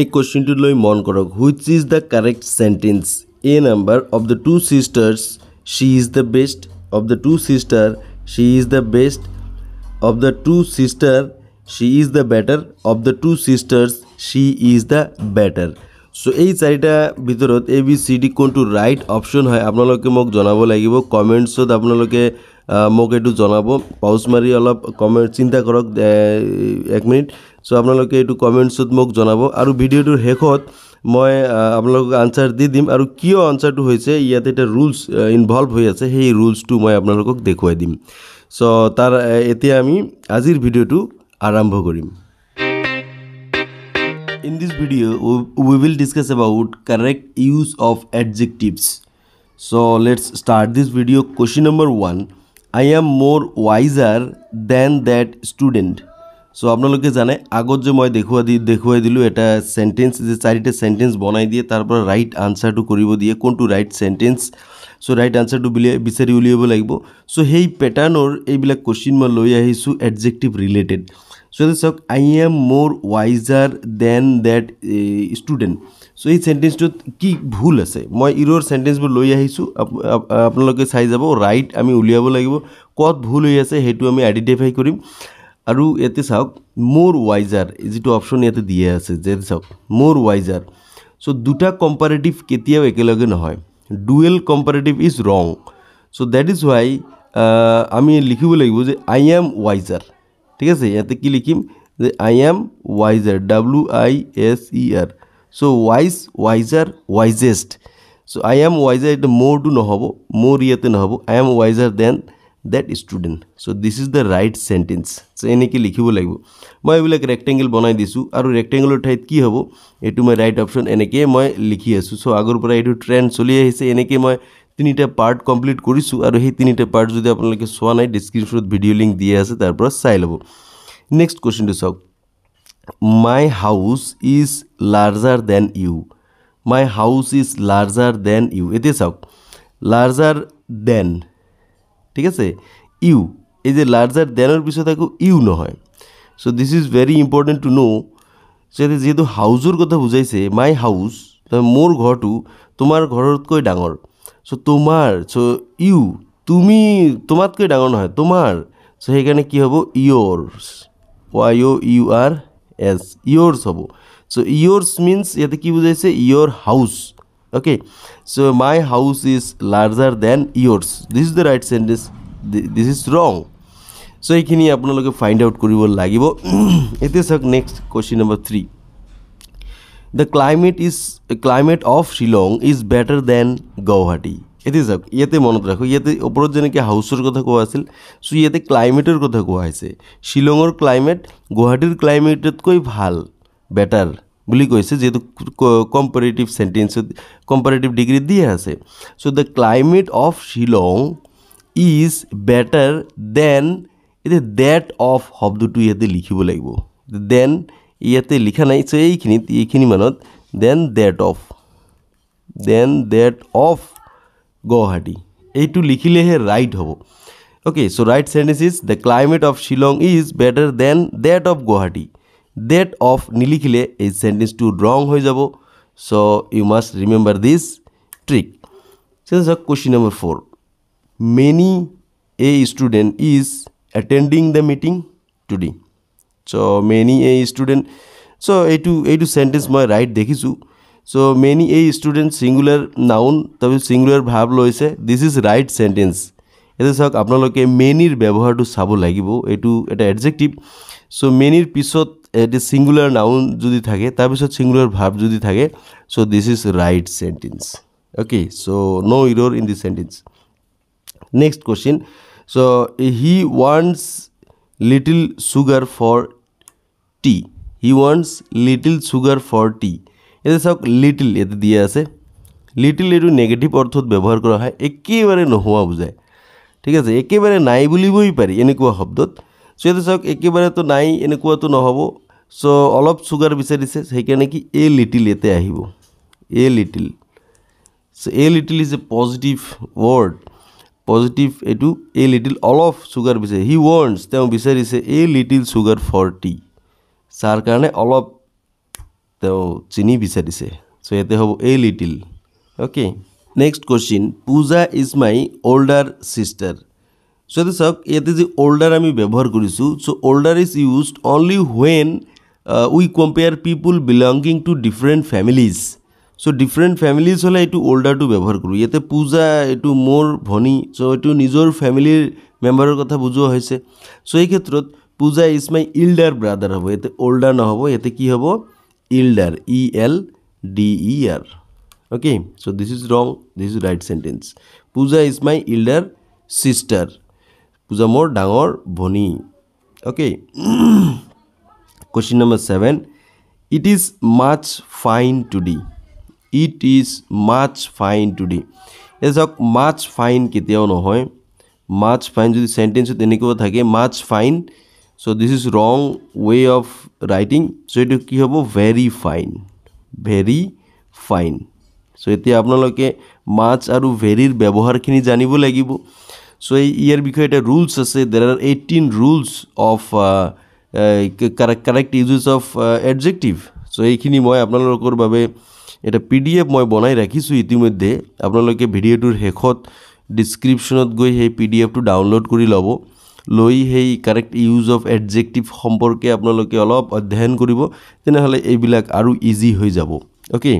এই কোয়েশ্চনটি লৈ মন কৰক which is the correct sentence a number of the two sisters she is the best of the two sister she is the best of the two sister she is the better of the two sisters she is the better so' এই চাৰিটা ভিতৰত A B C D কোনটো right option হয় আপোনালোকে মোক জনাব লাগিব কমেণ্টছত আপোনালোকে মোক এইটো জনাব পাউজ মাৰি অলপ কমেণ্ট চিন্তা কৰক এক মিনিট চ' আপোনালোকে এইটো কমেণ্টছত মোক জনাব আৰু ভিডিঅ'টোৰ শেষত মই আপোনালোকক আনচাৰ দি দিম আৰু কিয় আনচাৰটো হৈছে ইয়াতে এতিয়া ৰুলছ ইনভল্ভ হৈ আছে সেই ৰুলছটো মই আপোনালোকক দেখুৱাই দিম চ' তাৰ এতিয়া আমি আজিৰ ভিডিঅ'টো আৰম্ভ কৰিম in this video' we will discuss about correct use of adjectives so' let's start this video' question number one I am more wiser than that student so' আপোনালোকে জানে আগত যে মই দেখুৱা দি দেখুৱাই দিলোঁ এটা চেণ্টেঞ্চ যে চাৰিটা চেণ্টেঞ্চ বনাই দিয়ে তাৰ পৰা ৰাইট আনচাৰটো কৰিব দিয়ে কোনটো ৰাইট চেণ্টেঞ্চ চ' ৰাইট আনচাৰটো বিলিয়াই বিচাৰি উলিয়াব লাগিব চ' সেই পেটাৰ্ণৰ এইবিলাক কুৱেশ্যন মই লৈ আহিছোঁ এডজেক্টিভ ৰিলেটেড চ' এতিয়া চাওক I am more wiser than that student so' এই চেণ্টেঞ্চটোত কি ভুল আছে মই ইৰৰ চেণ্টেঞ্চবোৰ লৈ আহিছোঁ আপোনালোকে চাই যাব ৰাইট আমি উলিয়াব লাগিব ক'ত ভুল হৈ আছে সেইটো আমি আইডেণ্টিফাই কৰিম আৰু ইয়াতে চাওক মোৰ ৱাইজাৰ যিটো অপশ্যন ইয়াতে দিয়ে আছে যে চাওক মোৰ ৱাইজাৰ চ' দুটা কম্পেৰেটিভ কেতিয়াও একেলগে নহয় dual comparative is wrong so' that is Y আমি লিখিব লাগিব যে আই এম ৱাইজাৰ ঠিক আছে ইয়াতে কি লিখিম যে I am wiser W I S E R so' wise wiser wisest so' I am wiser এইটো মোৰটো নহ'ব মোৰ ইয়াতে নহ'ব I am wiser than that student so' this is the right sentence so' এনেকৈ লিখিব লাগিব মই এইবিলাক ৰেক্টেংগল বনাই দিছোঁ আৰু ৰেক্টেংগলৰ ঠাইত কি হ'ব এইটো মই ৰাইট অপশ্যন এনেকৈয়ে মই লিখি আছোঁ চ' আগৰ পৰা এইটো ট্ৰেণ্ড চলি আহিছে এনেকৈ মই তিনিটা পাৰ্ট কমপ্লিট কৰিছোঁ আৰু সেই তিনিটা পাৰ্ট যদি আপোনালোকে চোৱা নাই ডিছক্ৰিপশ্যনত ভিডিঅ' লিংক দিয়া আছে তাৰ পৰা চাই ল'ব নেক্সট কুৱেশ্যনটো চাওক my house is larger than you my house is larger than you এতিয়া চাওক লাৰ্জাৰ দেন ঠিক আছে ইউ এই যে লাৰ্জাৰ দেনৰ পিছত আকৌ ইউ নহয় so' this is very important to know' so' ইয়াতে যিহেতু হাউচৰ কথা বুজাইছে মাই হাউচ মোৰ ঘৰটো তোমাৰ ঘৰতকৈ ডাঙৰ চ' তোমাৰ চ' ইউ তুমি তোমাতকৈ ডাঙৰ নহয় তোমাৰ চ' সেইকাৰণে কি হ'ব your Y O' U R as yours হ'ব চ' ইয়ৰ্ছ মিনছ ইয়াতে কি বুজাইছে your house okay so' my house is larger than yours this is the right sentence this is wrong so' এইখিনি আপোনালোকে ফাইণ্ড আউট কৰিব লাগিব এতিয়া চাওক next question number three the climate is climate of Shillong is better than Guwahati এতিয়া চাওক ইয়াতে মনত ৰাখোঁ ইয়াতে ওপৰত যেনেকৈ হাউচৰ কথা কোৱা আছিল চ' ইয়াতে ক্লাইমেটৰ কথা কোৱা হৈছে শ্বিলঙৰ ক্লাইমেট গুৱাহাটীৰ ক্লাইমেটতকৈ ভাল বেটাৰ বুলি কৈছে যিহেতু কম্পাৰেটিভ চেণ্টেঞ্চত কম্পাৰেটিভ ডিগ্ৰীত দিয়ে আছে so' the climate of Shillong is better than এতিয়া ডেট অফ শব্দটো ইয়াতে লিখিব লাগিব দেন ইয়াতে লিখা নাই চ' এইখিনিত এইখিনি মানত than that of than that of Guwahati এইটো লিখিলেহে ৰাইট হ'ব okay so' right sentence is the climate of Shillong is better than that of Guwahati that of নিলিখিলে এই চেণ্টেঞ্চটো ৰং হৈ যাব so' you must remember this trick চাই চাওক question number four many a student is attending the meeting today so' many a student so' এইটো এইটো চেণ্টেঞ্চ মই ৰাইট দেখিছোঁ চ' মেনি এই ষ্টুডেণ্ট ছিংগুলাৰ নাউন তাৰপিছত ছিংগুলাৰ ভাৱ লৈছে দিছ ইজ ৰাইট চেণ্টেঞ্চ এতিয়া চাওক আপোনালোকে মেনিৰ ব্যৱহাৰটো চাব লাগিব এইটো এটা এডজেক্টিভ চ' মেনিৰ পিছত এটি ছিংগুলাৰ নাউন যদি থাকে তাৰপিছত ছিংগুলাৰ ভাৱ যদি থাকে so' this is right sentence okay so' no' error in this sentence next question so' he wants little sugar for tea he wants little sugar for tea এতিয়া চাওক লিটিল ইয়াতে দিয়া আছে লিটিল এইটো নেগেটিভ অৰ্থত ব্যৱহাৰ কৰা হয় একেবাৰে নোহোৱা বুজায় ঠিক আছে একেবাৰে নাই বুলিবই পাৰি এনেকুৱা শব্দত চ' ইয়াতে চাওক একেবাৰেতো নাই এনেকুৱাতো নহ'ব চ' অলপ চুগাৰ বিচাৰিছে সেইকাৰণে কি এ লিটিল ইয়াতে আহিব a little so' a little is a positive word positive এইটো এ লিটিল অলপ চুগাৰ বিচাৰিছে হি ৱৰ্ণছ তেওঁ বিচাৰিছে a little sugar for tea চাৰ কাৰণে অলপ তেওঁ চিনি বিচাৰিছে চ' ইয়াতে হ'ব a little okay next question Puja is my older sister so' ইয়াতে চাওক ইয়াতে যি অল্ডাৰ আমি ব্যৱহাৰ কৰিছোঁ so' older is use only when we compare people belonging to different families so' different families হ'লে এইটো অল্ডাৰটো ব্যৱহাৰ কৰোঁ ইয়াতে পূজা এইটো মোৰ ভনী চ' এইটো নিজৰ ফেমিলিৰ মেম্বাৰৰ কথা বুজোৱা হৈছে চ' এই ক্ষেত্ৰত পূজা ইজ মাই ইল্ডাৰ ব্ৰাদাৰ হ'ব ইয়াতে অল্ডাৰ নহ'ব ইয়াতে কি হ'ব elder E L D E R okay so this is wrong this is right sentence Puja is my elder sister Puja মোর ডাঙর ভনী okay question number seven it is much fine today it is much fine today চক much fine কেতিয়াও নহয় মাচ fine যদি সেন্টেন্সত এনেকুৱা থাকে মাচ fine so' this is ৰং ৱে অফ ৰাইটিং চ' এইটো কি হ'ব very fine very fine so' এতিয়া আপোনালোকে মাছ আৰু ভেৰিৰ ব্যৱহাৰখিনি জানিব লাগিব চ' এই ইয়াৰ বিষয়ে এটা ৰুলছ আছে there are eighteen rules of correct correct usages of adjective so' এইখিনি মই আপোনালোকৰ বাবে এটা পি ডি এফ মই বনাই ৰাখিছোঁ ইতিমধ্যে আপোনালোকে ভিডিঅ'টোৰ শেষত ডিছক্ৰিপশ্যনত গৈ সেই পি ডি এফটো ডাউনলোড কৰি ল'ব লৈ সেই কাৰেক্ট ইউজ অফ এডজেক্টিভ সম্পৰ্কে আপোনালোকে অলপ অধ্যয়ন কৰিব তেনেহ'লে এইবিলাক আৰু ইজি হৈ যাব okay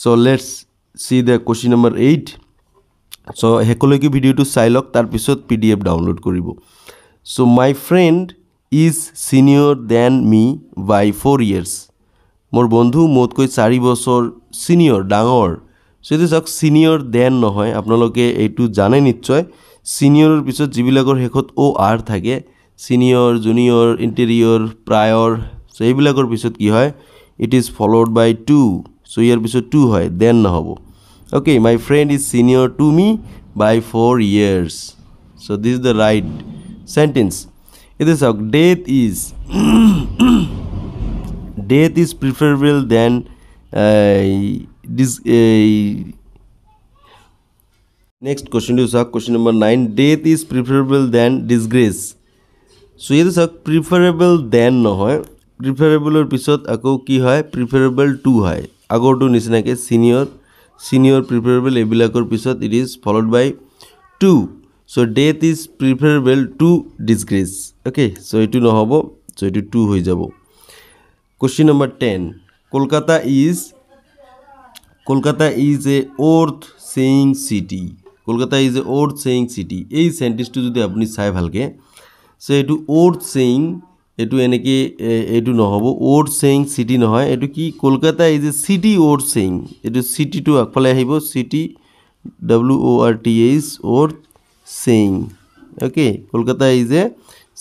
so' let's see the question number eight so' শেষলৈকে ভিডিঅ'টো চাই লওক তাৰপিছত পি ডি এফ ডাউনলোড কৰিব so' my friend is senior than me by four years মোৰ বন্ধু মোতকৈ চাৰি বছৰ ছিনিয়ৰ ডাঙৰ চ' এইটো চাওক ছিনিয়ৰ দেন নহয় আপোনালোকে এইটো জানে নিশ্চয় ছিনিয়ৰৰ পিছত যিবিলাকৰ শেষত অ' আৰ থাকে senior junior interior prior so' সেইবিলাকৰ পিছত কি হয় it is followed by to so' ইয়াৰ পিছত টু হয় দেন নহ'ব okay my friend is senior to me by four years so' this the right sentence এতিয়া চাওক death is death is preferable than ডিজ नेक्स्ट क्वेश्चन जो सर question number nine death is preferable than disgrace so ये सर preferable than न preferable पीछे आको कि है प्रिफरेबल टू है आगर तो निचिन के सिनियर सिनियर प्रिफरेबल यकर पीछे it is followed by to so death is preferable to disgrace okay so you know so ये टू हो जा question number ten Kolkata is Kolkata is a worth seeing city Kolkata is a worth seeing city এই চেণ্টেঞ্চটো যদি আপুনি চাই ভালকৈ চ' এইটো অ'ড চেয়িং এইটো এনেকৈ এইটো নহ'ব অ'ড চেয়িং চিটি নহয় এইটো কি Kolkata is a city worth seeing এইটো চিটিটো আগফালে আহিব city W O' R T H worth seeing okay Kolkata is a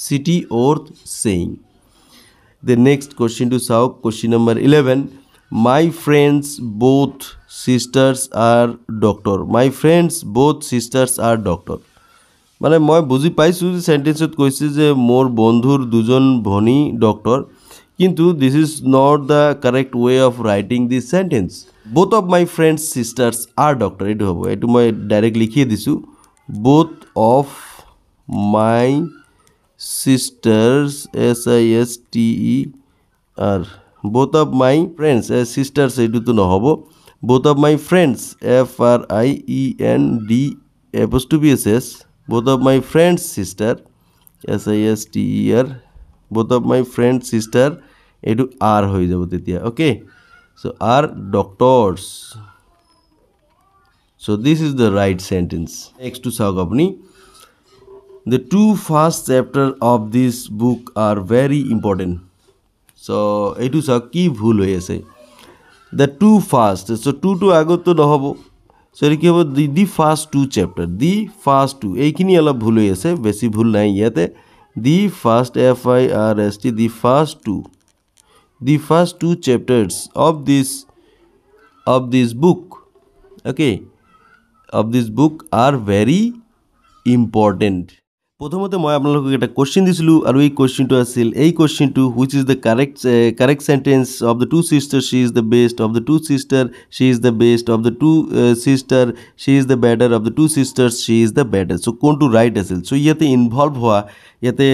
city worth seeing the next কুৱেশ্যনটো চাওক question number eleven my friends both sisters are doctor my friends both sisters are doctor মানে মই বুজি পাইছোঁ যে চেণ্টেঞ্চত কৈছে যে মোৰ বন্ধুৰ দুজন ভনী ডক্টৰ কিন্তু this is not the correct way of writing this sentence both of my friends sisters are doctor এইটো হ'ব এইটো মই ডাইৰেক্ট লিখিয়ে দিছোঁ both of my sisters S I S T E R both of my friends a sisters এইটোতো নহ'ব both of my friends F R I E N D F S to B S S both of my friends sister S I S T E R both of my friend sister এইটো are হৈ যাব তেতিয়া okay so' are doctors so' this is the right sentence নেক্সটটো চাওক আপুনি the two first chapter of this book are very important so' এইটো চাওক কি ভুল হৈ আছে দ্য টু ফাৰ্ষ্ট চ' টুটো আগততো নহ'ব চ' এইটো কি হ'ব the the first two chapter the first two এইখিনি অলপ ভুল হৈ আছে বেছি ভুল নাই ইয়াতে the first F I R S T the first two the first two chapters of this of this book okay of this book are very important প্ৰথমতে মই আপোনালোকক এটা কুৱেশ্যন দিছিলোঁ আৰু এই কুৱেশ্যনটো আছিল এই কুৱেশ্যনটো which is the correct correct sentence of the two sister she is the best of the two sister she is the best of the two sister she is the better of the two sister she is the better so' কোনটো right আছিল চ' ইয়াতে involve হোৱা ইয়াতে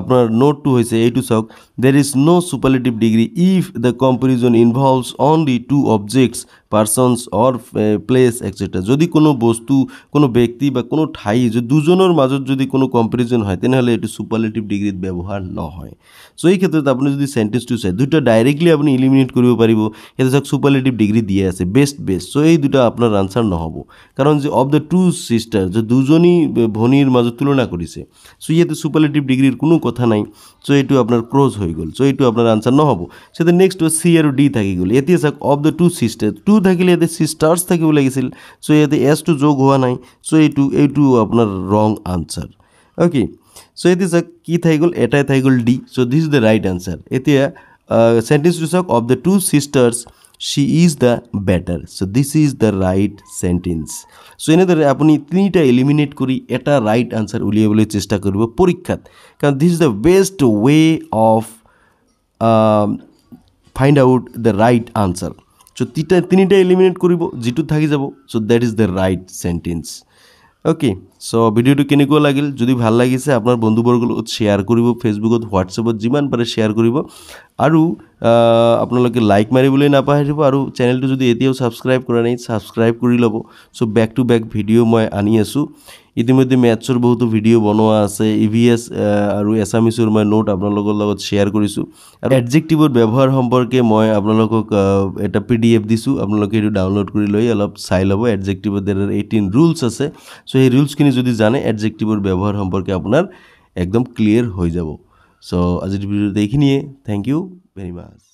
আপোনাৰ নোটটো হৈছে এইটো চাওক there is no' superlative degree if the comparison involves only two objects persons or place extra যদি কোনো বস্তু কোনো ব্যক্তি বা কোনো ঠাই যদি দুজনৰ মাজত যদি কোনো কম্পেৰিজন হয় তেনেহ'লে এইটো ছুপাৰলেটিভ ডিগ্ৰীত ব্যৱহাৰ নহয় চ' এই ক্ষেত্ৰত আপুনি যদি চেণ্টেঞ্চটো চাই দুটা ডাইৰেক্টলি আপুনি ইলিমিনেট কৰিব পাৰিব সেইটো চাওক ছুপাৰলেটিভ ডিগ্ৰী দিয়ে আছে বেষ্ট বেষ্ট চ' এই দুটা আপোনাৰ আনচাৰ নহ'ব কাৰণ যে অফ দ্য টু ছিষ্টাৰ যে দুজনী ভনীৰ মাজত তুলনা কৰিছে চ' ইয়াতে সুপাৰলেটিভ ডিগ্ৰীৰ কোনো কথা নাই চ' এইটো আপোনাৰ ক্ৰজ হৈ গ'ল চ' এইটো আপোনাৰ আনচাৰ নহ'ব চ' নেক্সট চি আৰু ডি থাকি গ'ল এতিয়া চাওক of the two sister two থাকিলে ইয়াতে চিষ্টাৰ্ছ থাকিব লাগিছিল চ' ইয়াতে এছটো যোগ হোৱা নাই চ' এইটো এইটো আপোনাৰ ৰং আনচাৰ অ'কে চ' এতিয়া চাওক কি থাকি গ'ল এটাই থাকি গ'ল ডি so' this is the right answer এতিয়া চেণ্টেঞ্চটো চাওক of the two sisters she is the better so this is the right sentence so in another apuni tinita eliminate kori eta right answer uliyebole chesta korbo porikkhat karon this is the best way of um, find out the right answer so tita tinita eliminate koribo jitu thaki jabo so that is the right sentence okay so' ভিডিঅ'টো কেনেকুৱা লাগিল যদি ভাল লাগিছে আপোনাৰ বন্ধুবৰ্গৰ লগত share কৰিব ফেচবুকত হোৱাটছএপত যিমান পাৰে শ্বেয়াৰ কৰিব আৰু আপোনালোকে লাইক মাৰিবলৈ নাপাহৰিব আৰু চেনেলটো যদি এতিয়াও ছাবস্ক্ৰাইব কৰা নাই ছাবস্ক্ৰাইব কৰি ল'ব so' back to back video' মই আনি আছোঁ ইতিমধ্যে মেথছৰ বহুতো ভিডিঅ' বনোৱা আছে ই ভি এছ আৰু এছামিছৰ মই নোট আপোনালোকৰ লগত শ্বেয়াৰ কৰিছোঁ আৰু এডজেক্টিভৰ ব্যৱহাৰ সম্পৰ্কে মই আপোনালোকক এটা পি ডি এফ দিছোঁ আপোনালোকে সেইটো ডাউনলোড কৰি লৈ অলপ চাই ল'ব এডজেক্টিভত দেৰ আৰ এইটিন ৰুলছ আছে চ' সেই ৰুলছখিনি যদি জানে এডজেক্টিভৰ ব্যৱহাৰ সম্পৰ্কে আপোনাৰ একদম ক্লিয়াৰ হৈ যাব চ' আজিৰ ভিডিঅ'ত এইখিনিয়ে থেংক ইউ ভেৰি মাছ